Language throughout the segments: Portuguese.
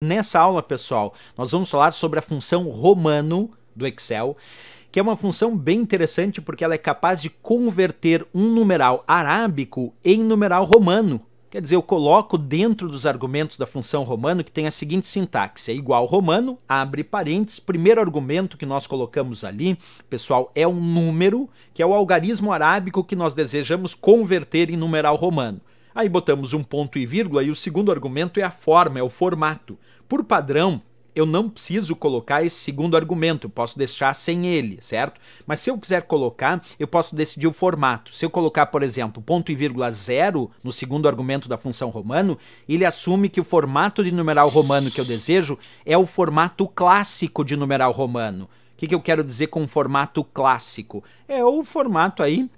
Nessa aula, pessoal, nós vamos falar sobre a função romano do Excel, que é uma função bem interessante porque ela é capaz de converter um numeral arábico em numeral romano. Quer dizer, eu coloco dentro dos argumentos da função romano que tem a seguinte sintaxe: é igual romano, abre parênteses, primeiro argumento que nós colocamos ali, pessoal, é um número, que é o algarismo arábico que nós desejamos converter em numeral romano. Aí botamos um ponto e vírgula e o segundo argumento é a forma, é o formato. Por padrão, eu não preciso colocar esse segundo argumento, posso deixar sem ele, certo? Mas se eu quiser colocar, eu posso decidir o formato. Se eu colocar, por exemplo, ponto e vírgula zero no segundo argumento da função romano, ele assume que o formato de numeral romano que eu desejo é o formato clássico de numeral romano. O que, que eu quero dizer com formato clássico? É o formato aí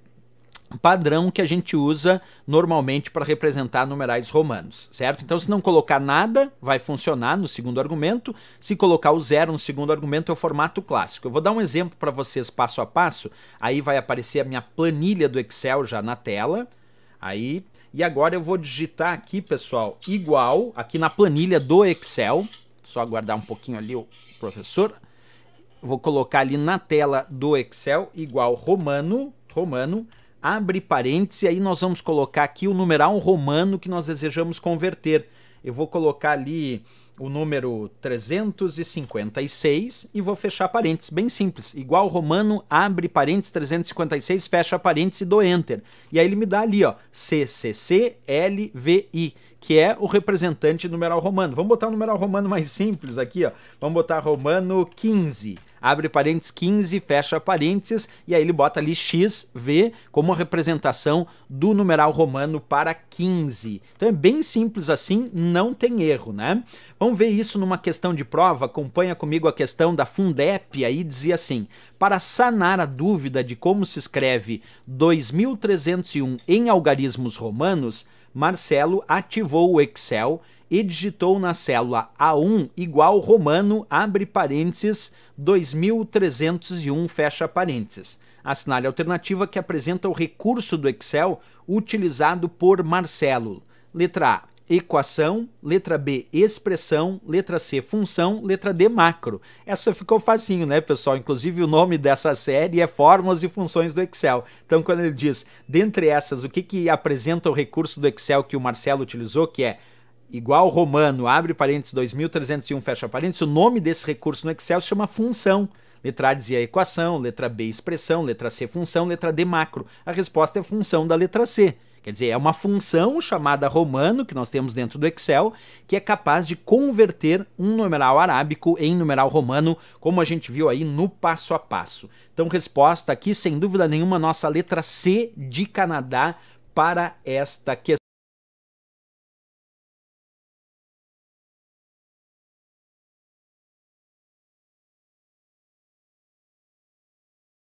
padrão que a gente usa normalmente para representar numerais romanos, certo? Então, se não colocar nada, vai funcionar no segundo argumento. Se colocar o zero no segundo argumento, é o formato clássico. Eu vou dar um exemplo para vocês passo a passo. Aí vai aparecer a minha planilha do Excel já na tela. Aí, e agora eu vou digitar aqui, pessoal, igual aqui na planilha do Excel. Só aguardar um pouquinho ali o professor. Vou colocar ali na tela do Excel igual romano, romano abre parênteses, e aí nós vamos colocar aqui o numeral romano que nós desejamos converter. Eu vou colocar ali o número 356 e vou fechar parênteses, bem simples. Igual romano, abre parênteses 356, fecha parênteses e dou enter. E aí ele me dá ali, ó, CCCLVI que é o representante numeral romano. Vamos botar um numeral romano mais simples aqui, ó. Vamos botar romano 15. Abre parênteses 15, fecha parênteses, e aí ele bota ali XV como a representação do numeral romano para 15. Então é bem simples assim, não tem erro, né? Vamos ver isso numa questão de prova. Acompanha comigo a questão da Fundep, aí dizia assim: para sanar a dúvida de como se escreve 2301 em algarismos romanos, Marcelo ativou o Excel e digitou na célula A1 igual Romano, abre parênteses, 2301, fecha parênteses. Assinale a alternativa que apresenta o recurso do Excel utilizado por Marcelo. Letra A equação, letra B, expressão, letra C, função, letra D, macro. Essa ficou facinho, né, pessoal? Inclusive o nome dessa série é Fórmulas e Funções do Excel. Então, quando ele diz, dentre essas, o que, que apresenta o recurso do Excel que o Marcelo utilizou, que é igual romano, abre parênteses, 2301, fecha parênteses, o nome desse recurso no Excel se chama função. Letra A dizia equação, letra B expressão, letra C função, letra D macro. A resposta é função da letra C. Quer dizer, é uma função chamada romano que nós temos dentro do Excel que é capaz de converter um numeral arábico em numeral romano, como a gente viu aí no passo a passo. Então, resposta aqui, sem dúvida nenhuma, nossa letra C de Canadá para esta questão.